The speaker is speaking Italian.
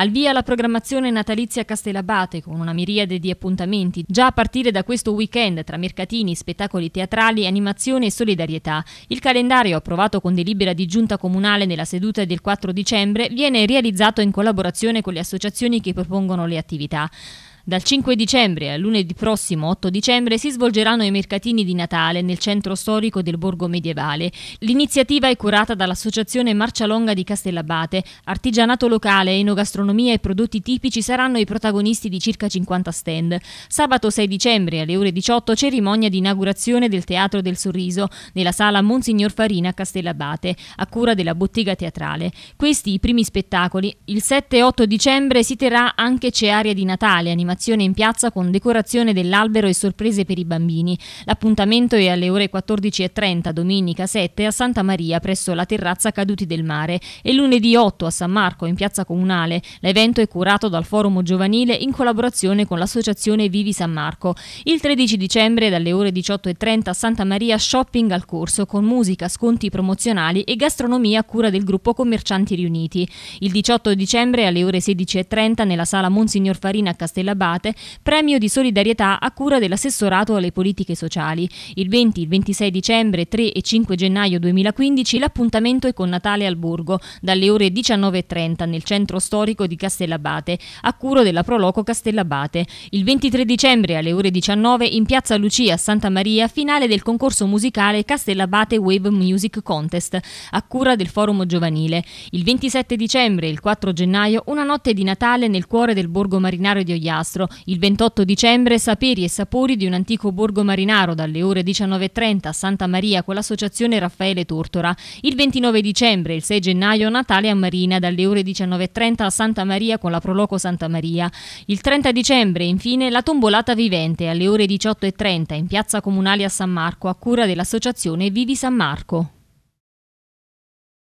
Al via la programmazione natalizia Castellabate con una miriade di appuntamenti già a partire da questo weekend tra mercatini, spettacoli teatrali, animazione e solidarietà. Il calendario approvato con delibera di giunta comunale nella seduta del 4 dicembre viene realizzato in collaborazione con le associazioni che propongono le attività. Dal 5 dicembre al lunedì prossimo 8 dicembre si svolgeranno i mercatini di Natale nel centro storico del borgo medievale. L'iniziativa è curata dall'associazione Marcialonga di Castellabate. Artigianato locale, enogastronomia e prodotti tipici saranno i protagonisti di circa 50 stand. Sabato 6 dicembre alle ore 18 cerimonia di inaugurazione del Teatro del Sorriso nella sala Monsignor Farina a Castellabate, a cura della bottega teatrale. Questi i primi spettacoli. Il 7 e 8 dicembre si terrà anche C'è aria di Natale, animazione animazione in piazza con decorazione dell'albero e sorprese per i bambini. L'appuntamento è alle ore 14.30 domenica 7 a Santa Maria presso la terrazza Caduti del Mare e lunedì 8 a San Marco in piazza comunale. L'evento è curato dal Forum Giovanile in collaborazione con l'associazione Vivi San Marco. Il 13 dicembre dalle ore 18.30 a Santa Maria shopping al corso con musica, sconti promozionali e gastronomia a cura del gruppo Commercianti Riuniti. Il 18 dicembre alle ore 16.30 nella sala Monsignor Farina a Castellabate partecipate, premio di solidarietà a cura dell'assessorato alle politiche sociali. Il 20, il 26 dicembre, 3 e 5 gennaio 2015 l'appuntamento è con Natale al Borgo, dalle ore 19.30 nel centro storico di Castellabate, a cura della Proloco Castellabate. Il 23 dicembre alle ore 19 in piazza Lucia a Santa Maria, finale del concorso musicale Castellabate Wave Music Contest, a cura del Forum Giovanile. Il 27 dicembre e il 4 gennaio una notte di Natale nel cuore del Borgo Marinario di Ogliastro Sinistro. Il 28 dicembre saperi e sapori di un antico borgo marinaro dalle ore 19.30 a Santa Maria con l'associazione Raffaele Tortora. Il 29 dicembre e il 6 gennaio Natale a Marina dalle ore 19.30 a Santa Maria con la Proloco Santa Maria. Il 30 dicembre infine la tombolata vivente alle ore 18.30 in piazza comunale a San Marco a cura dell'associazione Vivi San Marco.